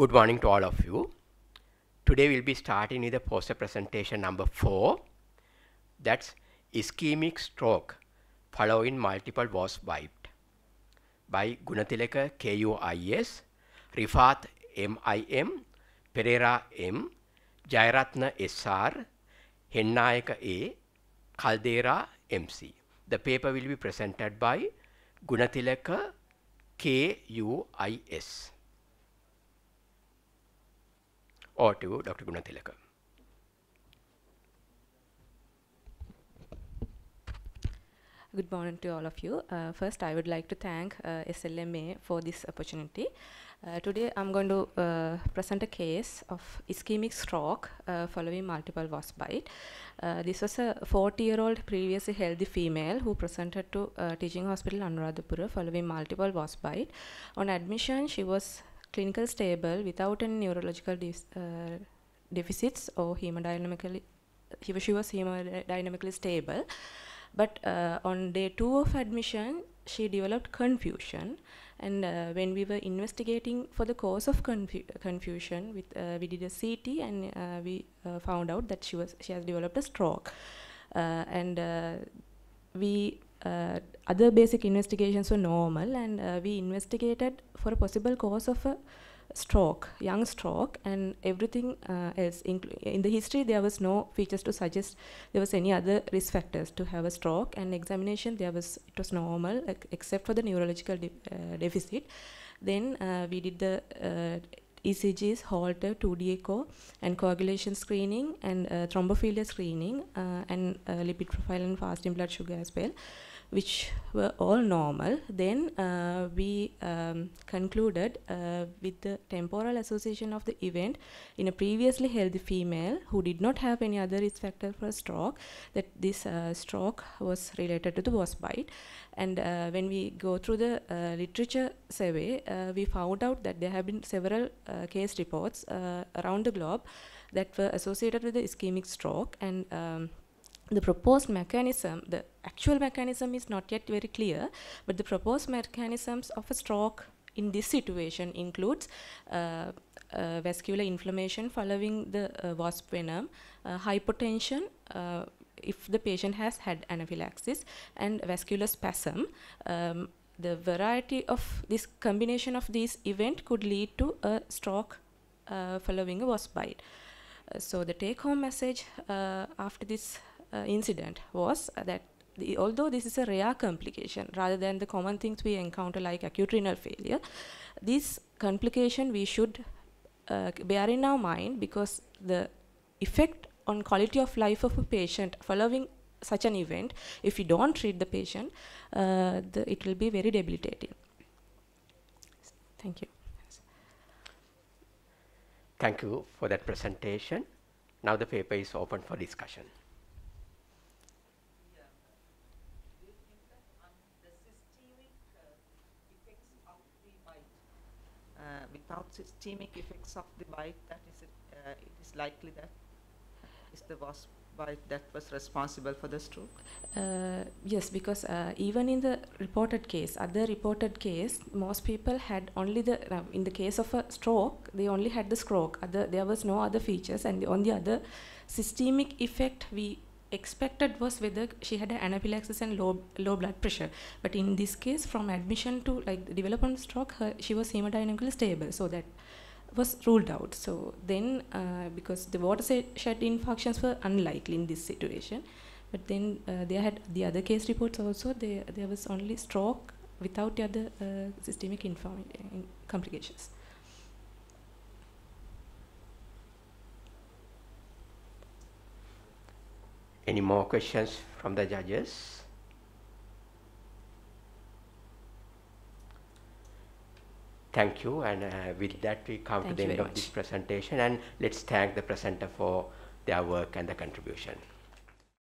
Good morning to all of you. Today we'll be starting with the poster presentation number 4. That's ischemic stroke following multiple was wiped by Gunatilaka KUIS, Rifat MIM, Pereira M, Jairatna SR, Hennayaka A, Caldera MC. The paper will be presented by Gunatilaka KUIS or to Dr. Gunathilaka. Good morning to all of you. Uh, first, I would like to thank uh, SLMA for this opportunity. Uh, today, I'm going to uh, present a case of ischemic stroke uh, following multiple wasp bite. Uh, this was a 40-year-old previously healthy female who presented to teaching hospital Anuradhapura following multiple wasp bite. On admission, she was clinical stable without any neurological uh, deficits or hemodynamically, he, she was hemodynamically stable. But uh, on day two of admission, she developed confusion. And uh, when we were investigating for the cause of confu confusion, with, uh, we did a CT and uh, we uh, found out that she was she has developed a stroke. and we uh, other basic investigations were normal and uh, we investigated for a possible cause of a stroke, young stroke and everything uh, else. In the history there was no features to suggest there was any other risk factors to have a stroke and examination there was, it was normal except for the neurological de uh, deficit. Then uh, we did the uh, ECGs, Holter, 2D echo, and coagulation screening, and uh, thrombophilia screening, uh, and uh, lipid profile and fasting blood sugar as well, which were all normal. Then uh, we um, concluded uh, with the temporal association of the event in a previously healthy female who did not have any other risk factor for stroke, that this uh, stroke was related to the wasp bite. And when we go through the literature survey, we found out that there have been several uh, uh, case reports uh, around the globe that were associated with the ischemic stroke and um, the proposed mechanism, the actual mechanism is not yet very clear, but the proposed mechanisms of a stroke in this situation includes uh, uh, vascular inflammation following the uh, wasp venom, uh, hypotension if the patient has had anaphylaxis, and vascular spasm. Um, the variety of this combination of these event could lead to a stroke uh, following a wasp bite. Uh, so the take home message uh, after this uh, incident was that the, although this is a rare complication rather than the common things we encounter like acute renal failure, this complication we should uh, bear in our mind because the effect on quality of life of a patient following such an event, if you don't treat the patient, uh, the, it will be very debilitating. Thank you. Thank you for that presentation. Now the paper is open for discussion. Uh, without systemic effects of the bite, that is, it, uh, it is likely that is the wasp that was responsible for the stroke? Uh, yes, because uh, even in the reported case, other reported case, most people had only the, uh, in the case of a stroke, they only had the stroke. Other, there was no other features. And the, on the other systemic effect we expected was whether she had anaphylaxis and low, low blood pressure. But in this case, from admission to like development stroke, her, she was hemodynamically stable. So that was ruled out. So then, uh, because the watershed infarctions were unlikely in this situation, but then uh, they had the other case reports also, they, there was only stroke without the other uh, systemic in complications. Any more questions from the judges? Thank you, and uh, with that we come thank to the end of much. this presentation, and let's thank the presenter for their work and the contribution.